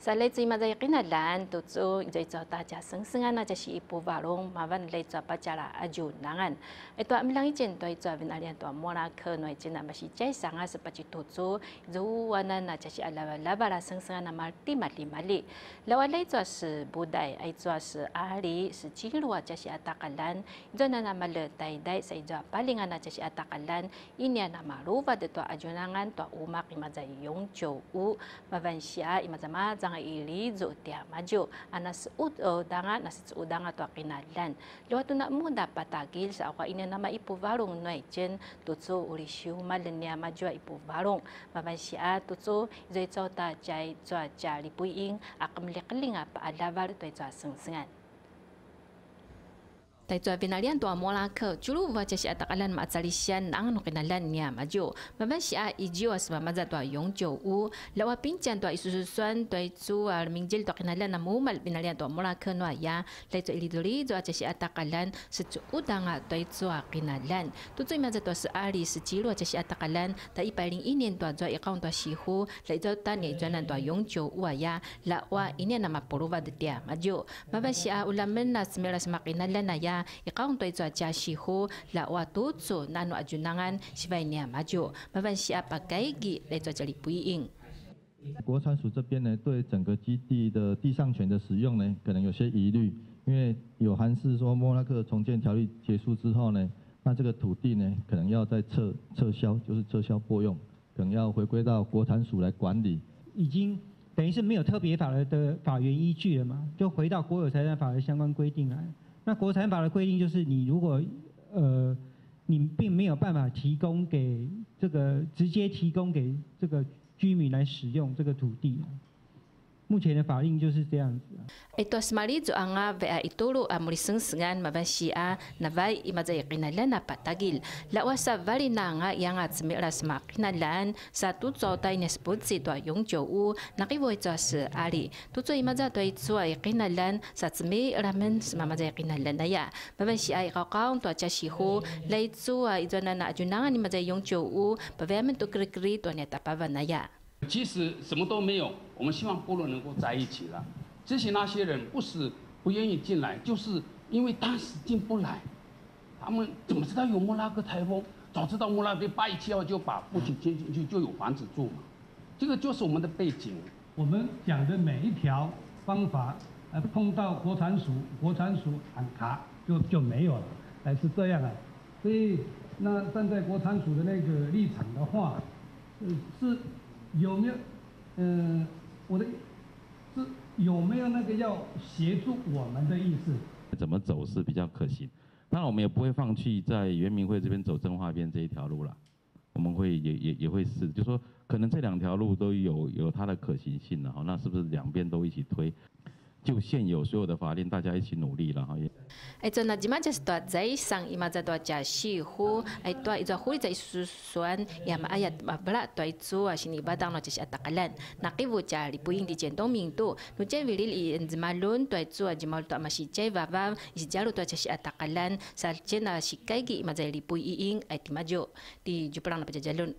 在来自马在跟那人都走，在找大家生生啊，那就是一部瓦龙，麻烦来找八家啦，阿就难安。一段闽南语讲，对这边阿连段莫拉克那讲，那么是再上啊是八九走，如我那那就是阿拉拉巴拉生生啊，那么滴嘛滴嘛哩。另外来做是布袋，来做是阿里是金罗，就是阿达格兰。做那那么了代代，再做巴林啊，那就是阿达格兰。一年那么罗瓦的段阿就难安段乌马，伊嘛在永久屋，麻烦下伊嘛在马在。nga ili zo tia majo ana suud o eh, danga na si suud danga to kinadan lo na mo dapat tagil sa ako ina na maipuvarong no ejen tutso uri shiu malenya majo ipuvarong mabansia tutso zo ito ta jay zo jali puing akam lekling apa adavar to ito asungsingan 在这边那边，台湾摩拉克，除了这些阿达格兰、马察利什南，阿个那纳兰尼亚，阿就，马巴斯阿伊兹瓦斯，马在台永久五，拉我平川，多一苏苏川，对湾啊，尔明哲，多湾阿能那木南姆，马在台湾阿摩拉克尼呀，例这里多利，台湾这些阿达格兰，苏九五当阿台湾阿能格兰，除此之外，台湾历史纪录这些阿达格兰，在一百零一年，多做一个多西湖，例这当年台湾多永久五尼亚，拉华，今年南马波罗瓦德尼亚，阿就，慢慢斯啊，乌拉门纳斯，马拉斯马能格兰呀。如果要作展示或拉外投资，那那困难是会很 m a 麻烦是，阿爸该来做处理回应。国产署这边呢，对整个基地的地上权的使用呢，可能有些疑虑，因为有韩氏说莫拉克重建条例结束之后呢，那这个土地呢，可能要再撤撤销，就是撤销拨用，可能要回归到国产署来管理。已经等于是没有特别法的法源依据了嘛？就回到国有财产法的相关规定来。那《国产法》的规定就是，你如果呃，你并没有办法提供给这个直接提供给这个居民来使用这个土地。目前的反应就是这样子。我们希望部落能够在一起了。这些那些人不是不愿意进来，就是因为当时进不来。他们怎么知道有莫拉克台风？早知道莫拉哥八一七号就把父亲接进去，就有房子住嘛。这个就是我们的背景。我们讲的每一条方法，呃，碰到国产署国产署喊卡就就没有了，还是这样的。所以，那站在国产署的那个立场的话，呃，是有没有，嗯？我的是有没有那个要协助我们的意思？怎么走是比较可行？当然我们也不会放弃在圆明会这边走真话片这一条路了，我们会也也也会试，就说可能这两条路都有有它的可行性，然哈。那是不是两边都一起推？就现有所有的法令，大家一起努力了哈也。哎，做那芝麻就是多在上，伊嘛在多加喜欢，哎多一个胡在是算，要么哎呀嘛不啦，多做啊是你不当那就是阿达格兰，那吉布加里不赢的简东明都，你真为哩伊芝论，多做啊芝麻多嘛是菜娃娃，是叫路多就是阿达格兰，三真啊是开吉嘛在里不应，哎芝麻做，第就旁那边叫论。